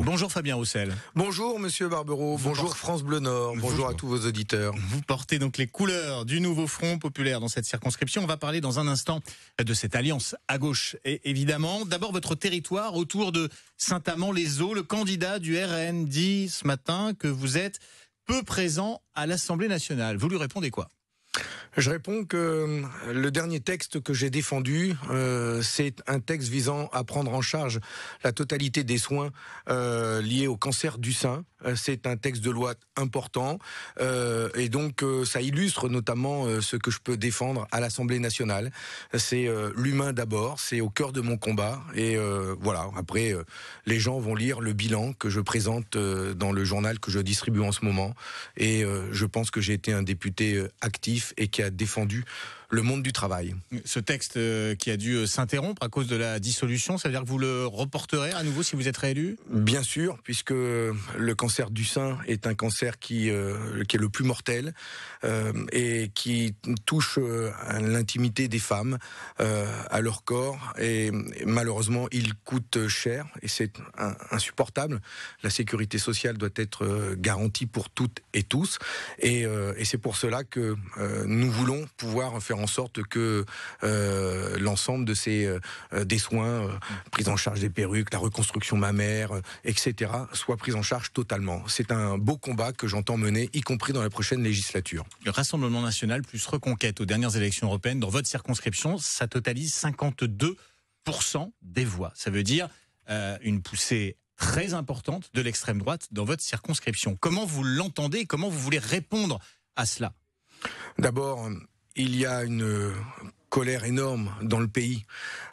Bonjour Fabien Roussel. Bonjour Monsieur Barbereau. bonjour France Bleu Nord. Bonjour, bonjour à tous vos auditeurs. Vous portez donc les couleurs du nouveau Front populaire dans cette circonscription. On va parler dans un instant de cette alliance à gauche, et évidemment. D'abord votre territoire autour de Saint-Amand-les-Eaux. Le candidat du RN dit ce matin que vous êtes peu présent à l'Assemblée nationale. Vous lui répondez quoi je réponds que euh, le dernier texte que j'ai défendu, euh, c'est un texte visant à prendre en charge la totalité des soins euh, liés au cancer du sein. Euh, c'est un texte de loi important euh, et donc euh, ça illustre notamment ce que je peux défendre à l'Assemblée nationale. C'est l'humain d'abord, c'est au cœur de mon combat et voilà. Après, les gens vont lire le bilan que je présente dans le journal que je distribue en ce moment et je pense que j'ai été un député actif et qui a défendu le monde du travail. Ce texte euh, qui a dû euh, s'interrompre à cause de la dissolution, ça veut dire que vous le reporterez à nouveau si vous êtes réélu Bien sûr, puisque le cancer du sein est un cancer qui, euh, est le plus mortel et qui touche l'intimité des femmes, à leur corps, et, malheureusement, il coûte cher et c'est insupportable. La sécurité sociale doit être garantie pour toutes et tous, et, et c'est pour cela que nous voulons pouvoir faire en sorte que euh, l'ensemble de ces euh, des soins, euh, prise en charge des perruques, la reconstruction mammaire, etc., soit prise en charge totalement. C'est un beau combat que j'entends mener, y compris dans la prochaine législature. Le Rassemblement national plus Reconquête aux dernières élections européennes, dans votre circonscription, ça totalise 52% des voix. Ça veut dire une poussée très importante de l'extrême droite dans votre circonscription. Comment vous l'entendez Comment vous voulez répondre à cela D'abord, il y a une euh, colère énorme dans le pays.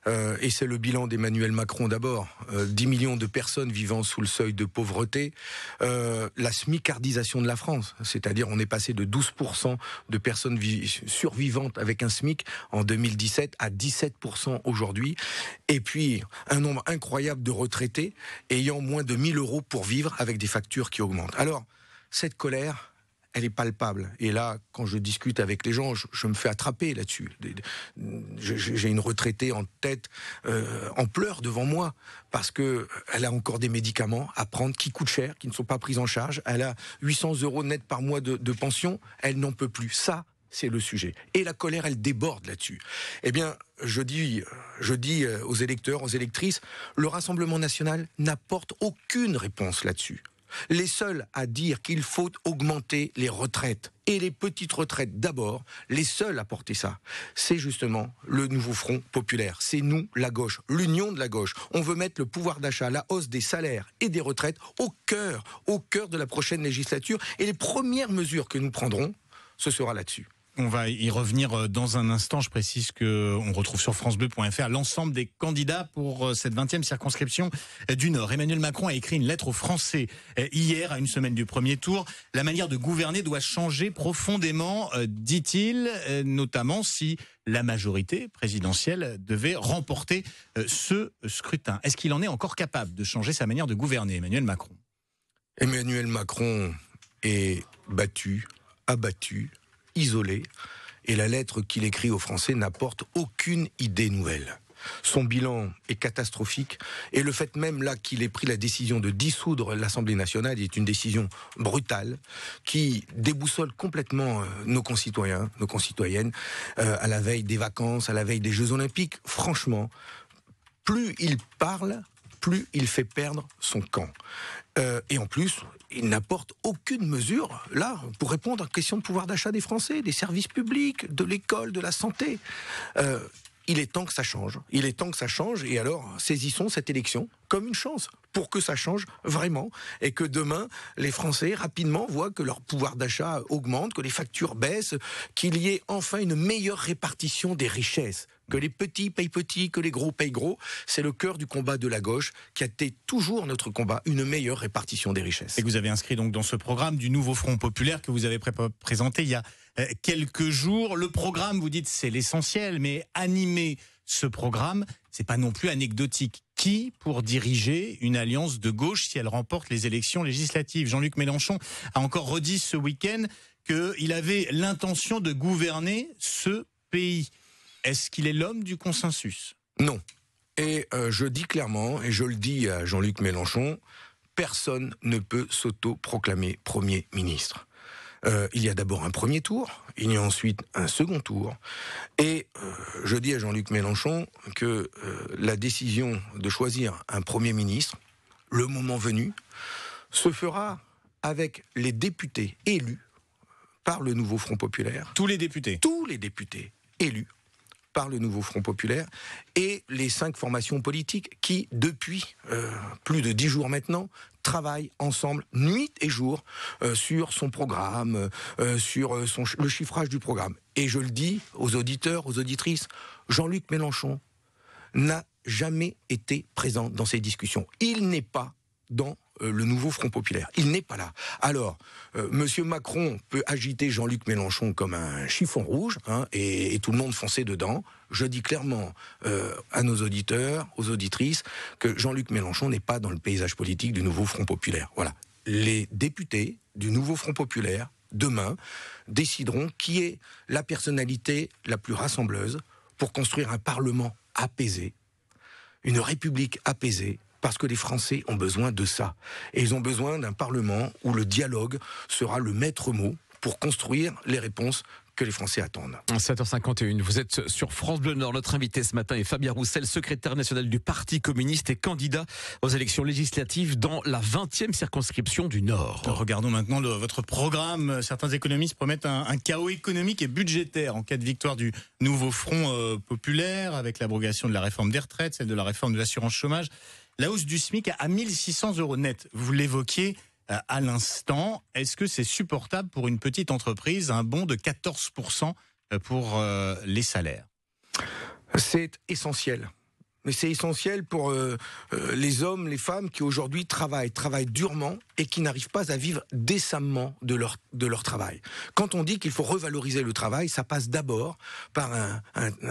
Euh, et c'est le bilan d'Emmanuel Macron d'abord. 10 euh, millions de personnes vivant sous le seuil de pauvreté. la smicardisation de la France, c'est-à-dire on est passé de 12% de personnes survivantes avec un SMIC en 2017 à 17% aujourd'hui. Et puis un nombre incroyable de retraités ayant moins de 1000 euros pour vivre avec des factures qui augmentent. Alors, cette colère, elle est palpable. Et là, quand je discute avec les gens, je, me fais attraper là-dessus. J'ai une retraitée en tête, euh, en pleurs devant moi, parce que euh, elle a encore des médicaments à prendre qui coûtent cher, qui ne sont pas pris en charge. Elle a 800 euros net par mois de, de pension. Elle n'en peut plus. Ça, c'est le sujet. Et la colère, elle déborde là-dessus. Eh bien, je dis, euh, je dis aux électeurs, aux électrices, le Rassemblement national n'apporte aucune réponse là-dessus les seuls à dire qu'il faut augmenter les retraites et les petites retraites d'abord, les seuls à porter ça, c'est justement le nouveau front populaire. C'est nous, la gauche, l'union de la gauche. On veut mettre le pouvoir d'achat, la hausse des salaires et des retraites au cœur, au cœur de la prochaine législature. Et les premières mesures que nous prendrons, ce sera là-dessus. On va y revenir euh, dans un instant. Je précise que euh, on retrouve sur francebleu.fr l'ensemble des candidats pour euh, cette 20e circonscription du Nord. Emmanuel Macron a écrit une lettre aux Français hier, à une semaine du premier tour. La manière de gouverner doit changer profondément, dit-il, notamment si la majorité présidentielle devait remporter ce scrutin. Est-ce qu'il en est encore capable de changer sa manière de gouverner, Emmanuel Macron Emmanuel Macron est battu, abattu, isolé et la lettre qu'il écrit aux Français n'apporte aucune idée nouvelle. Son bilan est catastrophique et le fait même là qu'il ait pris la décision de dissoudre l'Assemblée nationale est une décision brutale qui déboussole complètement euh, nos concitoyens, nos concitoyennes euh, à la veille des vacances, à la veille des Jeux olympiques. Franchement, plus il parle, plus il fait perdre son camp. Euh, et en plus, il n'apporte aucune mesure, là, pour répondre à la question de pouvoir d'achat des Français, des services publics, de l'école, de la santé. Euh, il est temps que ça change. Il est temps que ça change. Et alors, saisissons cette élection comme une chance pour que ça change vraiment et que demain, les Français rapidement voient que leur pouvoir d'achat augmente, que les factures baissent, qu'il y ait enfin une meilleure répartition des richesses. Que les petits payent petits, que les gros payent gros, c'est le cœur du combat de la gauche qui a été toujours notre combat, une meilleure répartition des richesses. Et vous avez inscrit donc dans ce programme du nouveau Front populaire que vous avez présenté il y a euh, quelques jours. Le programme, vous dites, c'est l'essentiel, mais animer ce programme, c'est pas non plus anecdotique. Qui pour diriger une alliance de gauche si elle remporte les élections législatives Jean-Luc Mélenchon a encore redit ce week-end qu'il avait l'intention de gouverner ce pays. Est-ce qu'il est l'homme du consensus Non. Et euh, je dis clairement, et je le dis à Jean-Luc Mélenchon, personne ne peut s'auto-proclamer Premier ministre. Euh, il y a d'abord un premier tour, il y a ensuite un second tour. Et euh, je dis à Jean-Luc Mélenchon que euh, la décision de choisir un Premier ministre, le moment venu, se fera avec les députés élus par le nouveau Front populaire. Tous les députés Tous les députés élus par le nouveau Front populaire et les cinq formations politiques qui, depuis plus de dix jours maintenant, travaillent ensemble nuit et jour euh, sur son programme, euh, sur euh, son, le chiffrage du programme. Et je le dis aux auditeurs, aux auditrices, Jean-Luc Mélenchon n'a jamais été présent dans ces discussions. Il n'est pas dans euh, le nouveau Front populaire. Il n'est pas là. Alors, M. Euh, Monsieur Macron peut agiter Jean-Luc Mélenchon comme un chiffon rouge hein, et, tout le monde foncer dedans. Je dis clairement euh, à nos auditeurs, aux auditrices, que Jean-Luc Mélenchon n'est pas dans le paysage politique du nouveau Front populaire. Voilà. Les députés du nouveau Front populaire demain décideront qui est la personnalité la plus rassembleuse pour construire un parlement apaisé, une république apaisée parce que les Français ont besoin de ça. Et ils ont besoin d'un Parlement où le dialogue sera le maître mot pour construire les réponses que les Français attendent. 7h51, vous êtes sur France Bleu Nord. Notre invité ce matin est Fabien Roussel, secrétaire national du Parti communiste et candidat aux élections législatives dans la 20e circonscription du Nord. Regardons maintenant votre programme. Certains économistes promettent un, chaos économique et budgétaire en cas de victoire du nouveau Front euh, populaire, avec l'abrogation de la réforme des retraites, celle de la réforme de l'assurance chômage la hausse du SMIC à 1600 euros net. Vous l'évoquiez euh, à l'instant. Est-ce que c'est supportable pour une petite entreprise, un bond de 14% pour euh, euh, les salaires C'est essentiel. Mais c'est essentiel pour les hommes, les femmes qui aujourd'hui travaillent, travaillent durement, et qui n'arrivent pas à vivre décemment de leur, de leur travail. Quand on dit qu'il faut revaloriser le travail, ça passe d'abord par un,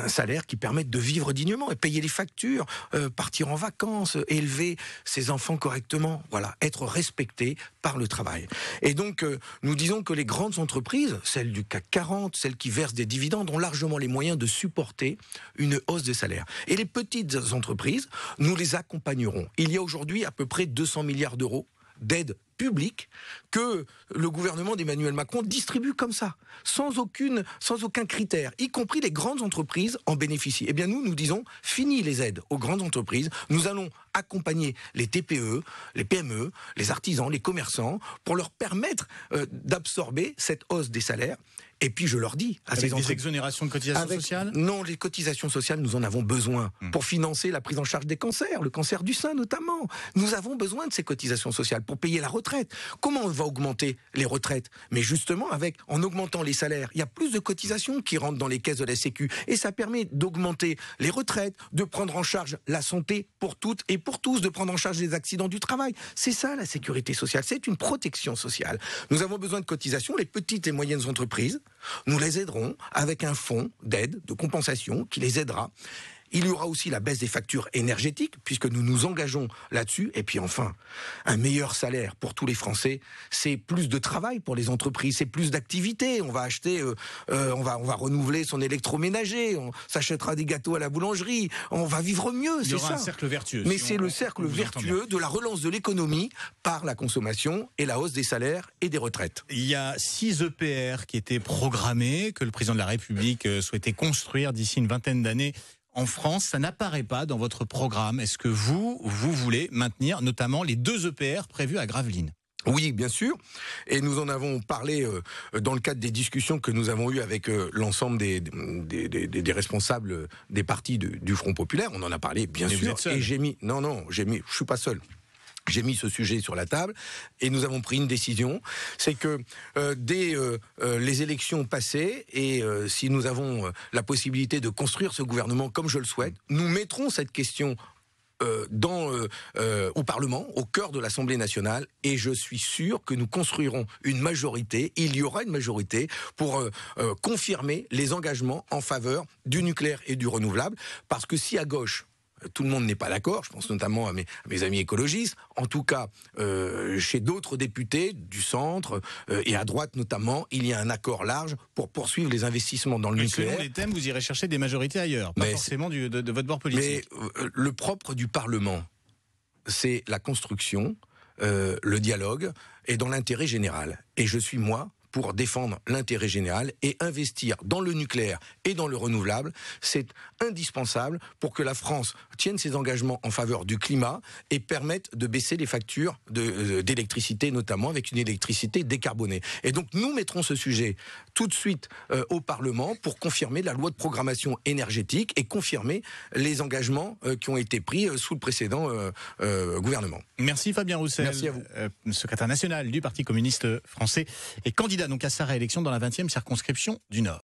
salaire qui permette de vivre dignement et payer les factures, euh, partir en vacances, élever ses enfants correctement, voilà, être respecté par le travail. Et donc, euh, nous disons que les grandes entreprises, celles du CAC 40, celles qui versent des dividendes, ont largement les moyens de supporter une hausse des salaires. Et les petites entreprises, nous les accompagnerons. Il y a aujourd'hui à peu près 200 milliards d'euros d'aide publique que le gouvernement d'Emmanuel Macron distribue comme ça, sans, aucune, sans aucun critère, y compris les grandes entreprises en bénéficient. Eh bien nous, nous disons, fini les aides aux grandes entreprises, nous allons accompagner les TPE, les PME, les artisans, les commerçants, pour leur permettre euh, d'absorber cette hausse des salaires. Et puis je leur dis à avec des exonérations de cotisations sociales. Non, les cotisations sociales, nous en avons besoin hmm. pour financer la prise en charge des cancers, le cancer du sein notamment. Nous avons besoin de ces cotisations sociales pour payer la retraite. Comment on va augmenter les retraites Mais justement avec en augmentant les salaires, il y a plus de cotisations qui rentrent dans les caisses de la Sécu et ça permet d'augmenter les retraites, de prendre en charge la santé pour toutes et pour tous, de prendre en charge les accidents du travail. C'est ça la sécurité sociale, c'est une protection sociale. Nous avons besoin de cotisations les petites et moyennes entreprises nous les aiderons avec un fonds d'aide, de compensation, qui les aidera. Il y aura aussi la baisse des factures énergétiques, puisque nous nous engageons là-dessus. Et puis enfin, un meilleur salaire pour tous les Français, c'est plus de travail pour les entreprises, c'est plus d'activité. On va acheter, euh, euh, on, va, on va renouveler son électroménager, on s'achètera des gâteaux à la boulangerie, on va vivre mieux, c'est ça. cercle vertueux. Mais c'est le cercle vertueux de la relance de l'économie par la consommation et la hausse des salaires et des retraites. Il y a six EPR qui étaient programmés, que le président de la République euh, souhaitait construire d'ici une vingtaine d'années en France, ça n'apparaît pas dans votre programme. Est-ce que vous, vous voulez maintenir notamment les deux EPR prévus à Gravelines oui, bien sûr. Et nous en avons parlé euh, dans le cadre des discussions que nous avons eues avec euh, l'ensemble des, responsables des partis du Front populaire. On en a parlé, bien sûr. Et j'ai mis, non, non, j'ai mis, je suis pas seul j'ai mis ce sujet sur la table et nous avons pris une décision, c'est que euh, dès euh, euh, les élections passées et si nous avons la possibilité de construire ce gouvernement comme je le souhaite, nous mettrons cette question au Parlement, au cœur de l'Assemblée nationale, et je suis sûr que nous construirons une majorité, il y aura une majorité pour confirmer les engagements en faveur du nucléaire et du renouvelable, parce que si à gauche, tout le monde n'est pas d'accord. Je pense notamment à mes, amis écologistes. En tout cas, euh, chez d'autres députés du centre euh, et à droite notamment, il y a un accord large pour poursuivre les investissements dans le nucléaire. nucléaire. Selon les thèmes, vous irez chercher des majorités ailleurs, pas forcément de, votre bord politique. Mais euh, le propre du Parlement, c'est la construction, le dialogue et dans l'intérêt général. Et je suis moi pour défendre l'intérêt général et investir dans le nucléaire et dans le renouvelable. C'est indispensable pour que la France tienne ses engagements en faveur du climat et permette de baisser les factures euh, d'électricité, notamment avec une électricité décarbonée. Et donc nous mettrons ce sujet tout de suite euh, au Parlement pour confirmer la loi de programmation énergétique et confirmer les engagements euh, qui ont été pris sous le précédent gouvernement. Merci Fabien Roussel, secrétaire national du Parti communiste français et candidat donc à sa réélection dans la 20e circonscription du Nord.